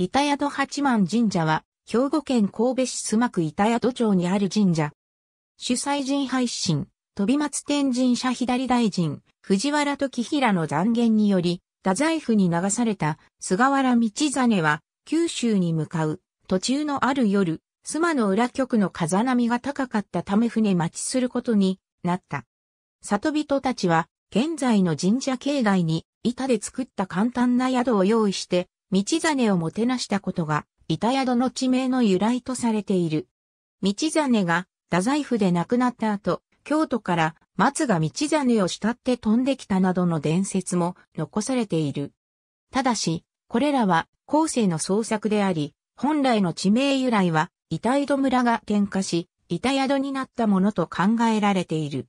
板宿八幡神社は、兵庫県神戸市須磨区板宿町にある神社。主催神配信、飛松天神社左大臣、藤原時平の残言により、太宰府に流された菅原道真は、九州に向かう、途中のある夜、須磨の裏局の風波が高かったため船待ちすることになった。里人たちは、現在の神社境内に板で作った簡単な宿を用意して、道真をもてなしたことが、板宿の地名の由来とされている。道真が、太宰府で亡くなった後、京都から松が道真を慕って飛んできたなどの伝説も残されている。ただし、これらは後世の創作であり、本来の地名由来は、板井戸村が喧嘩し、板宿になったものと考えられている。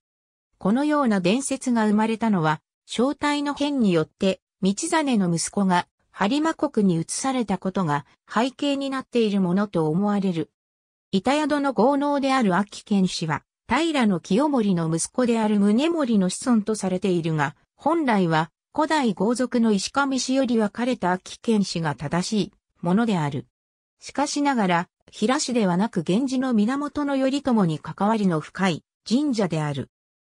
このような伝説が生まれたのは、正体の変によって、道真の息子が有馬国に移されたことが背景になっているものと思われる。板宿の豪農である秋賢氏は、平清盛の息子である宗盛の子孫とされているが、本来は古代豪族の石上氏より分かれた秋賢氏が正しいものである。しかしながら、平氏ではなく源氏の源頼朝に関わりの深い神社である。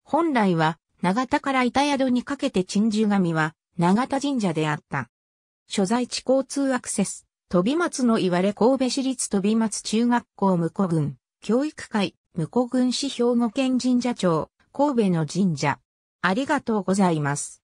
本来は、長田から板宿にかけて鎮守神は、長田神社であった。所在地交通アクセス、飛松の言われ神戸市立飛松中学校向古郡、教育会、向古郡市兵庫県神社長、神戸の神社。ありがとうございます。